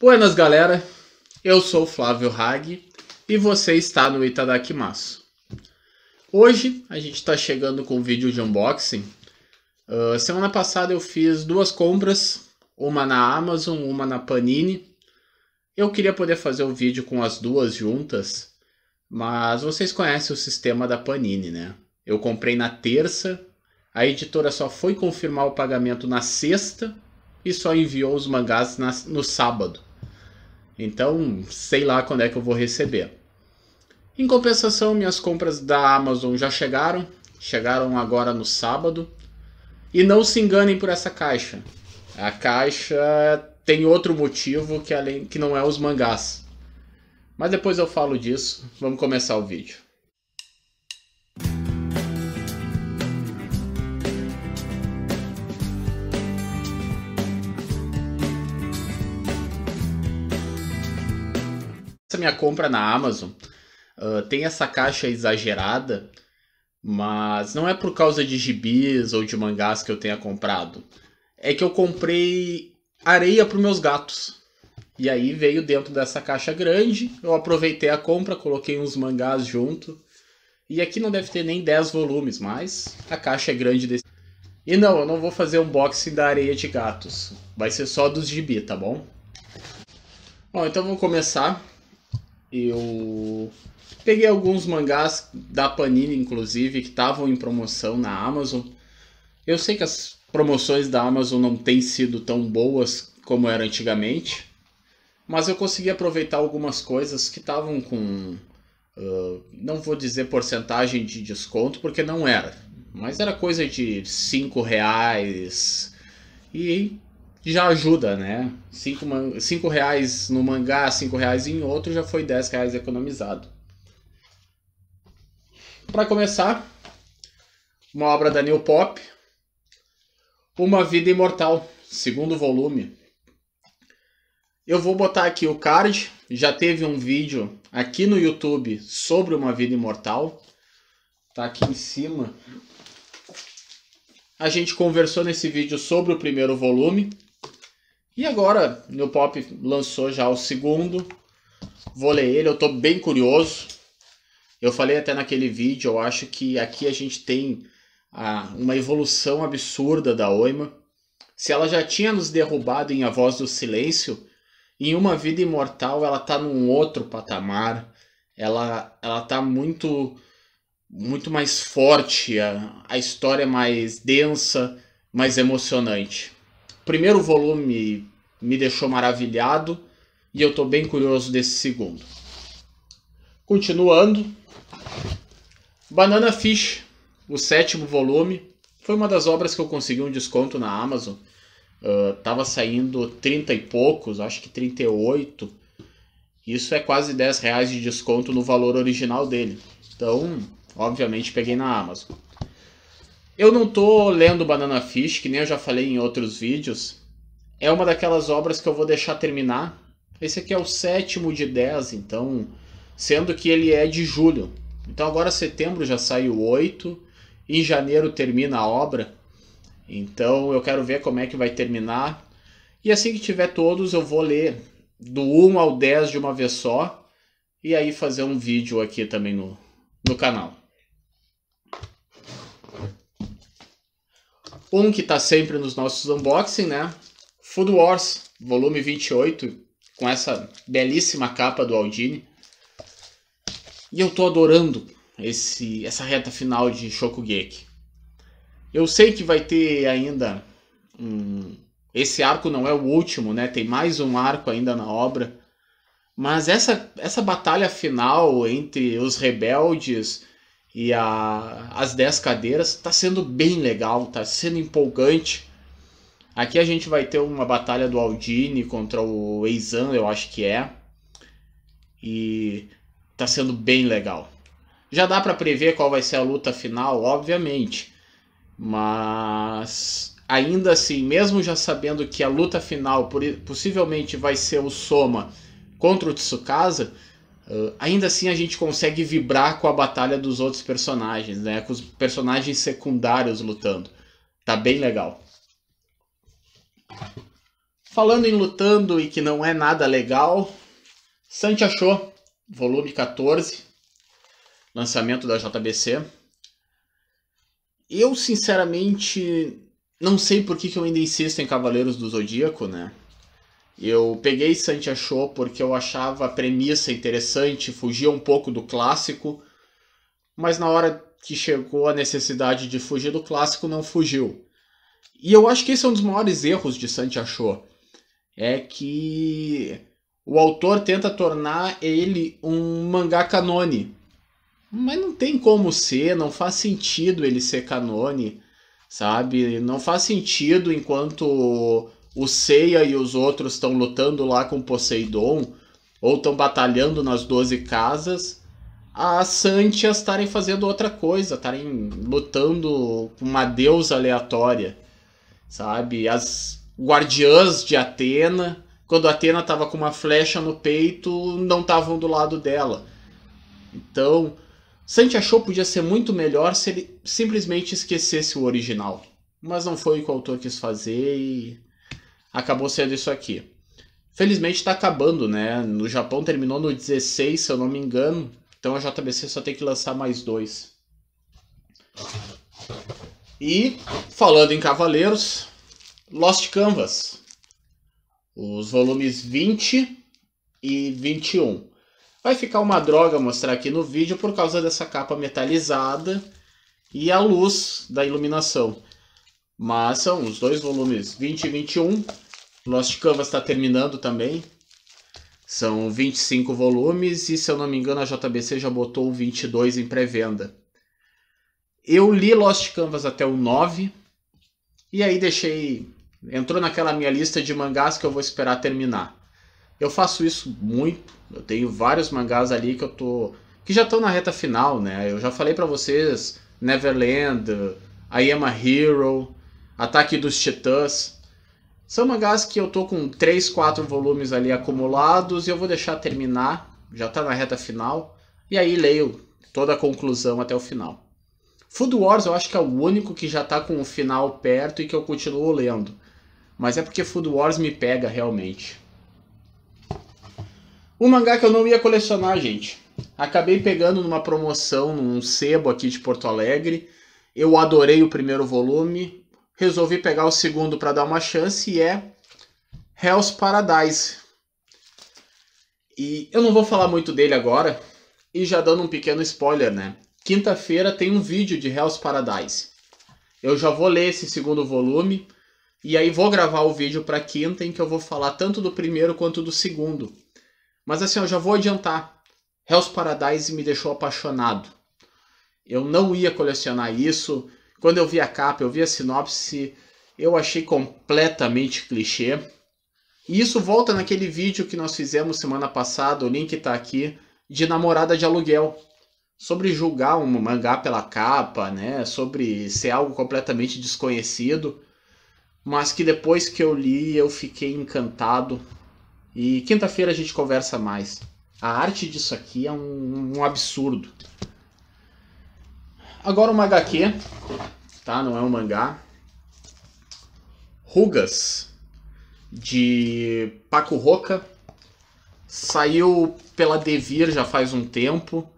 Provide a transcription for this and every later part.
Buenas galera, eu sou Flávio Hag e você está no Itadakimasu. Hoje a gente está chegando com um vídeo de unboxing. Uh, semana passada eu fiz duas compras, uma na Amazon, uma na Panini. Eu queria poder fazer o um vídeo com as duas juntas, mas vocês conhecem o sistema da Panini, né? Eu comprei na terça, a editora só foi confirmar o pagamento na sexta e só enviou os mangás na, no sábado. Então, sei lá quando é que eu vou receber. Em compensação, minhas compras da Amazon já chegaram, chegaram agora no sábado. E não se enganem por essa caixa. A caixa tem outro motivo que além que não é os mangás. Mas depois eu falo disso. Vamos começar o vídeo. essa minha compra na Amazon uh, tem essa caixa exagerada, mas não é por causa de gibis ou de mangás que eu tenha comprado. É que eu comprei areia para meus gatos. E aí veio dentro dessa caixa grande, eu aproveitei a compra, coloquei uns mangás junto. E aqui não deve ter nem 10 volumes, mas a caixa é grande desse. E não, eu não vou fazer unboxing da areia de gatos. Vai ser só dos gibi, tá bom? Bom, então vamos começar. Eu peguei alguns mangás da Panini, inclusive, que estavam em promoção na Amazon. Eu sei que as promoções da Amazon não têm sido tão boas como era antigamente, mas eu consegui aproveitar algumas coisas que estavam com. Uh, não vou dizer porcentagem de desconto, porque não era. Mas era coisa de 5 reais. E já ajuda, né? Cinco, cinco reais no mangá, cinco reais em outro, já foi dez reais economizado. Para começar, uma obra da New Pop, Uma Vida Imortal, segundo volume. Eu vou botar aqui o card, já teve um vídeo aqui no YouTube sobre Uma Vida Imortal. Tá aqui em cima. A gente conversou nesse vídeo sobre o primeiro volume, e agora, New Pop lançou já o segundo. Vou ler ele, eu tô bem curioso. Eu falei até naquele vídeo, eu acho que aqui a gente tem a, ah, uma evolução absurda da Oima. Se ela já tinha nos derrubado em A Voz do Silêncio, em Uma Vida Imortal ela tá num outro patamar. Ela, ela tá muito muito mais forte, a, a história é mais densa, mais emocionante primeiro volume me deixou maravilhado e eu estou bem curioso desse segundo. Continuando, Banana Fish, o sétimo volume, foi uma das obras que eu consegui um desconto na Amazon. Uh, tava saindo 30 e poucos, acho que 38. Isso é quase 10 reais de desconto no valor original dele. Então, obviamente, peguei na Amazon. Eu não tô lendo Banana Fish, que nem eu já falei em outros vídeos. É uma daquelas obras que eu vou deixar terminar. Esse aqui é o sétimo de 10, então, sendo que ele é de julho. Então agora setembro já saiu 8, em janeiro termina a obra. Então eu quero ver como é que vai terminar. E assim que tiver todos, eu vou ler do 1 ao 10 de uma vez só. E aí fazer um vídeo aqui também no, no canal. Um que está sempre nos nossos unboxing, né? Food Wars, volume 28, com essa belíssima capa do Aldini. E eu tô adorando esse, essa reta final de Shokugeki. Eu sei que vai ter ainda um... Esse arco não é o último, né? Tem mais um arco ainda na obra. Mas essa, essa batalha final entre os rebeldes e a, as 10 cadeiras. Está sendo bem legal, está sendo empolgante. Aqui a gente vai ter uma batalha do Aldini contra o Eizan, eu acho que é. E está sendo bem legal. Já dá para prever qual vai ser a luta final, obviamente. Mas ainda assim, mesmo já sabendo que a luta final possivelmente vai ser o Soma contra o Tsukasa, Uh, ainda assim a gente consegue vibrar com a batalha dos outros personagens, né? Com os personagens secundários lutando. Tá bem legal. Falando em lutando e que não é nada legal, Santi achou, volume 14, lançamento da JBC. Eu sinceramente não sei por que, que eu ainda insisto em Cavaleiros do Zodíaco, né? Eu peguei Santia Show porque eu achava a premissa interessante, fugia um pouco do clássico, mas na hora que chegou a necessidade de fugir do clássico, não fugiu. E eu acho que esse é um dos maiores erros de Santia Show. É que o autor tenta tornar ele um mangá canone. Mas não tem como ser, não faz sentido ele ser canone, sabe? Não faz sentido enquanto o Seiya e os outros estão lutando lá com Poseidon, ou estão batalhando nas 12 casas, as Santias estarem fazendo outra coisa, estarem lutando com uma deusa aleatória, sabe? As guardiãs de Atena, quando Atena estava com uma flecha no peito, não estavam do lado dela. Então, Santi achou que podia ser muito melhor se ele simplesmente esquecesse o original. Mas não foi o que o autor quis fazer e acabou sendo isso aqui. Felizmente está acabando, né? No Japão terminou no 16, se eu não me engano. Então a JBC só tem que lançar mais dois. E, falando em Cavaleiros, Lost Canvas. Os volumes 20 e 21. Vai ficar uma droga mostrar aqui no vídeo por causa dessa capa metalizada e a luz da iluminação. Mas são os dois volumes 20 e 21 Lost Canvas está terminando também. São 25 volumes e, se eu não me engano, a JBC já botou 22 em pré-venda. Eu li Lost Canvas até o 9 e aí deixei. Entrou naquela minha lista de mangás que eu vou esperar terminar. Eu faço isso muito. Eu tenho vários mangás ali que eu tô. que já estão na reta final, né? Eu já falei para vocês Neverland, I Am a Hero, Ataque dos Titãs. São mangás que eu tô com 3, 4 volumes ali acumulados e eu vou deixar terminar, já tá na reta final, e aí leio toda a conclusão até o final. Food Wars eu acho que é o único que já tá com o final perto e que eu continuo lendo. Mas é porque Food Wars me pega realmente. Um mangá que eu não ia colecionar, gente. Acabei pegando numa promoção num sebo aqui de Porto Alegre. Eu adorei o primeiro volume, resolvi pegar o segundo para dar uma chance e é Hell's Paradise. E eu não vou falar muito dele agora, e já dando um pequeno spoiler, né? Quinta-feira tem um vídeo de Hell's Paradise. Eu já vou ler esse segundo volume e aí vou gravar o vídeo para quinta em que eu vou falar tanto do primeiro quanto do segundo. Mas assim, eu já vou adiantar. Hell's Paradise me deixou apaixonado. Eu não ia colecionar isso, quando eu vi a capa, eu vi a sinopse, eu achei completamente clichê. E isso volta naquele vídeo que nós fizemos semana passada, o link está aqui, de namorada de aluguel. Sobre julgar um mangá pela capa, né? Sobre ser algo completamente desconhecido. Mas que depois que eu li, eu fiquei encantado. E quinta-feira a gente conversa mais. A arte disso aqui é um, um absurdo. Agora uma HQ, tá? Não é um mangá. Rugas, de Paco Roca. Saiu pela Devir já faz um tempo.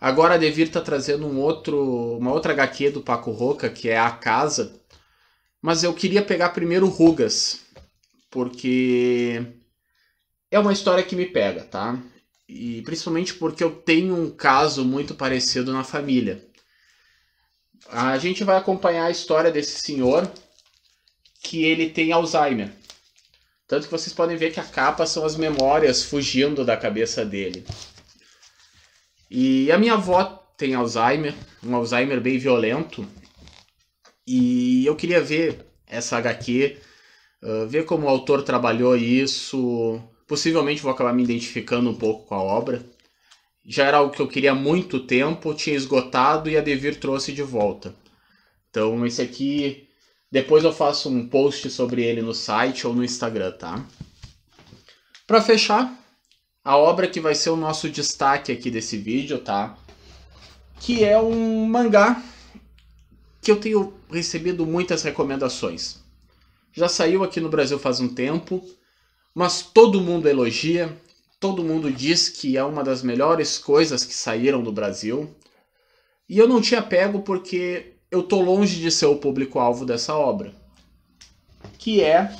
Agora a Devir está trazendo um outro, uma outra HQ do Paco Roca, que é A Casa. Mas eu queria pegar primeiro Rugas, porque é uma história que me pega, tá? E principalmente porque eu tenho um caso muito parecido na família a gente vai acompanhar a história desse senhor que ele tem Alzheimer. Tanto que vocês podem ver que a capa são as memórias fugindo da cabeça dele. E a minha avó tem Alzheimer, um Alzheimer bem violento. E eu queria ver essa HQ, uh, ah, ver como o autor trabalhou isso. Possivelmente vou acabar me identificando um pouco com a obra já era algo que eu queria há muito tempo, tinha esgotado e a Devir trouxe de volta. Então esse aqui, depois eu faço um post sobre ele no site ou no Instagram, tá? Para fechar, a obra que vai ser o nosso destaque aqui desse vídeo, tá? Que é um mangá que eu tenho recebido muitas recomendações. Já saiu aqui no Brasil faz um tempo, mas todo mundo elogia, Todo mundo diz que é uma das melhores coisas que saíram do Brasil. E eu não tinha pego porque eu tô longe de ser o público-alvo dessa obra. Que é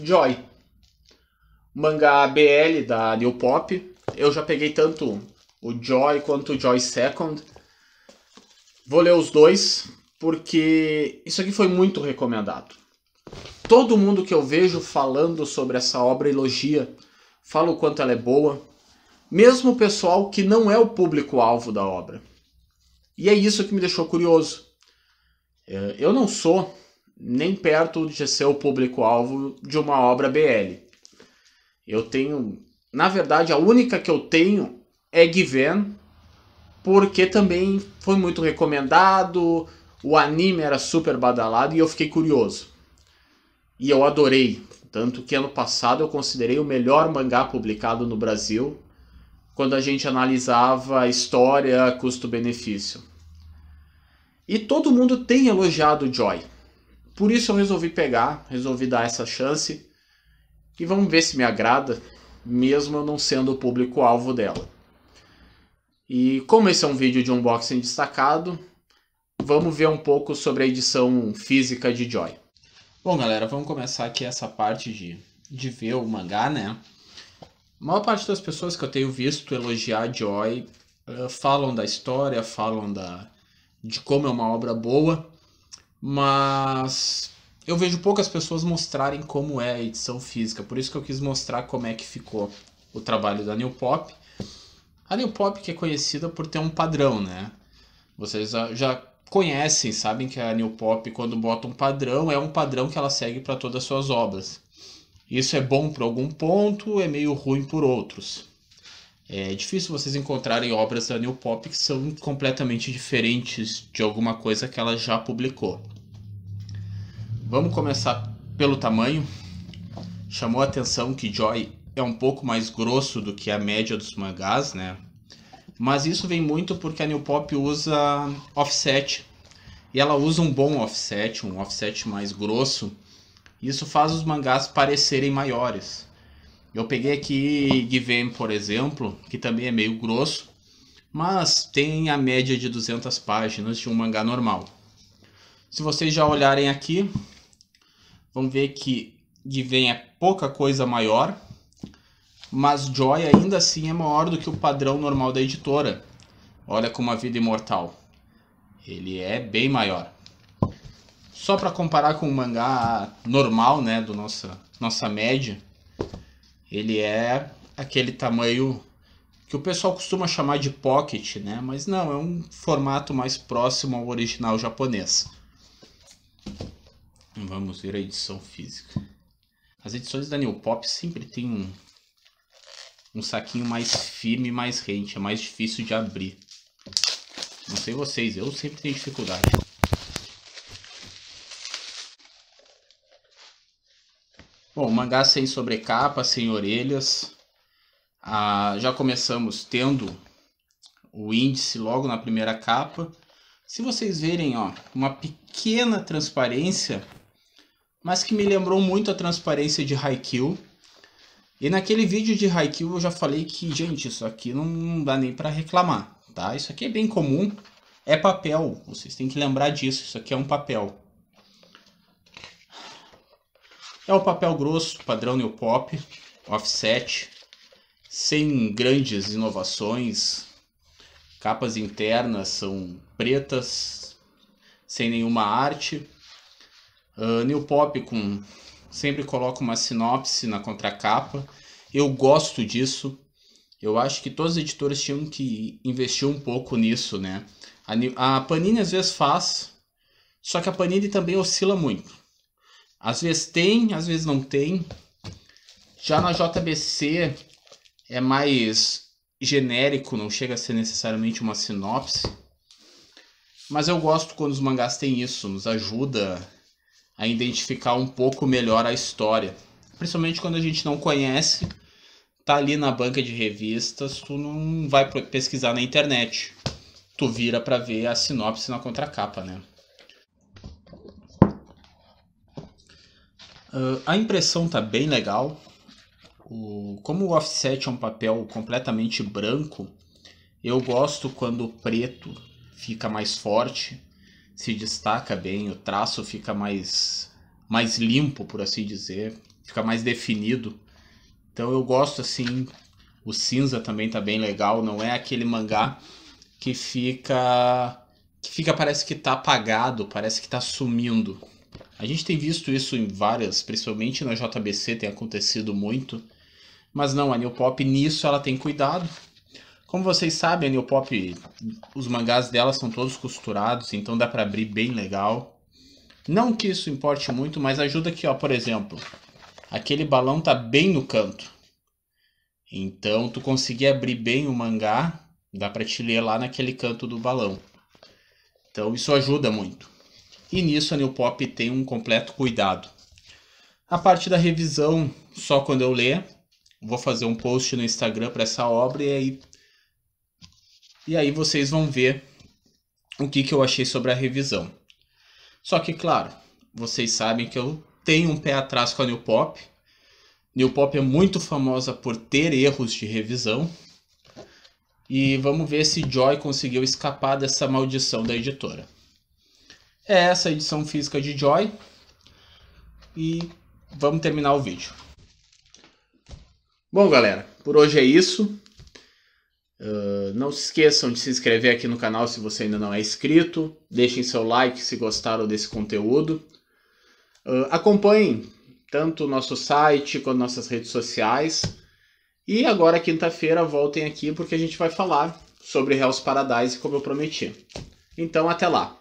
Joy. Mangá BL da New Pop. Eu já peguei tanto o Joy quanto o Joy Second. Vou ler os dois, porque isso aqui foi muito recomendado. Todo mundo que eu vejo falando sobre essa obra elogia, fala o quanto ela é boa, mesmo o pessoal que não é o público-alvo da obra. E é isso que me deixou curioso. É, eu não sou nem perto de ser o público-alvo de uma obra BL. Eu tenho, na verdade, a única que eu tenho é Given, porque também foi muito recomendado, o anime era super badalado e eu fiquei curioso e eu adorei. Tanto que ano passado eu considerei o melhor mangá publicado no Brasil quando a gente analisava a história, custo-benefício. E todo mundo tem elogiado Joy. Por isso eu resolvi pegar, resolvi dar essa chance e vamos ver se me agrada, mesmo eu não sendo o público-alvo dela. E como esse é um vídeo de unboxing destacado, vamos ver um pouco sobre a edição física de Joy. Bom, galera, vamos começar aqui essa parte de, de ver o mangá, né? A maior parte das pessoas que eu tenho visto elogiar Joy uh, falam da história, falam da, de como é uma obra boa, mas eu vejo poucas pessoas mostrarem como é a edição física, por isso que eu quis mostrar como é que ficou o trabalho da New Pop. A New Pop que é conhecida por ter um padrão, né? Vocês já conhecem, sabem que a New Pop, quando bota um padrão, é um padrão que ela segue para todas as suas obras. Isso é bom por algum ponto, é meio ruim por outros. É difícil vocês encontrarem obras da New Pop que são completamente diferentes de alguma coisa que ela já publicou. Vamos começar pelo tamanho. Chamou a atenção que Joy é um pouco mais grosso do que a média dos mangás, né? Mas isso vem muito porque a New Pop usa offset. E ela usa um bom offset, um offset mais grosso. Isso faz os mangás parecerem maiores. Eu peguei aqui Given, por exemplo, que também é meio grosso, mas tem a média de 200 páginas de um mangá normal. Se vocês já olharem aqui, vão ver que Given é pouca coisa maior, mas Joy ainda assim é maior do que o padrão normal da editora. Olha como a vida imortal. Ele é bem maior. Só para comparar com o mangá normal, né, do nossa nossa média, ele é aquele tamanho que o pessoal costuma chamar de pocket, né? Mas não, é um formato mais próximo ao original japonês. Vamos ver a edição física. As edições da New Pop sempre tem um um saquinho mais firme, mais rente, é mais difícil de abrir. Não sei vocês, eu sempre tenho dificuldade. Bom, mangá sem sobrecapa, sem orelhas. Ah, já começamos tendo o índice logo na primeira capa. Se vocês verem, ó, uma pequena transparência, mas que me lembrou muito a transparência de Haikyuu. E naquele vídeo de Haikyuu eu já falei que, gente, isso aqui não dá nem para reclamar, tá? Isso aqui é bem comum, é papel, vocês têm que lembrar disso, isso aqui é um papel. É o papel grosso, padrão New Pop, offset, sem grandes inovações, capas internas são pretas, sem nenhuma arte. Uh, new Pop com sempre coloco uma sinopse na contracapa. Eu gosto disso. Eu acho que todas as editoras tinham que investir um pouco nisso, né? A Panini às vezes faz, só que a Panini também oscila muito. Às vezes tem, às vezes não tem. Já na JBC é mais genérico, não chega a ser necessariamente uma sinopse. Mas eu gosto quando os mangás têm isso, nos ajuda a identificar um pouco melhor a história. Principalmente quando a gente não conhece, tá ali na banca de revistas, tu não vai pesquisar na internet. Tu vira para ver a sinopse na contracapa, né? Uh, a impressão tá bem legal. O, como o offset é um papel completamente branco, eu gosto quando o preto fica mais forte se destaca bem, o traço fica mais, mais limpo, por assim dizer, fica mais definido. Então eu gosto assim, o cinza também tá bem legal, não é aquele mangá que fica que fica parece que tá apagado, parece que tá sumindo. A gente tem visto isso em várias, principalmente na JBC tem acontecido muito. Mas não, a New Pop nisso ela tem cuidado. Como vocês sabem, a New Pop, os mangás dela são todos costurados, então dá para abrir bem legal. Não que isso importe muito, mas ajuda aqui, ó, por exemplo, aquele balão tá bem no canto. Então tu conseguir abrir bem o mangá, dá para te ler lá naquele canto do balão. Então isso ajuda muito. E nisso a New Pop tem um completo cuidado. A parte da revisão, só quando eu ler, vou fazer um post no Instagram para essa obra e aí e aí vocês vão ver o que, que eu achei sobre a revisão. Só que, claro, vocês sabem que eu tenho um pé atrás com a New Pop. New Pop é muito famosa por ter erros de revisão. E vamos ver se Joy conseguiu escapar dessa maldição da editora. É essa a edição física de Joy. E vamos terminar o vídeo. Bom, galera, por hoje é isso. Uh, não se esqueçam de se inscrever aqui no canal se você ainda não é inscrito. Deixem seu like se gostaram desse conteúdo. Uh, acompanhem tanto o nosso site quanto nossas redes sociais. E agora, quinta-feira, voltem aqui porque a gente vai falar sobre Hells Paradise, como eu prometi. Então, até lá!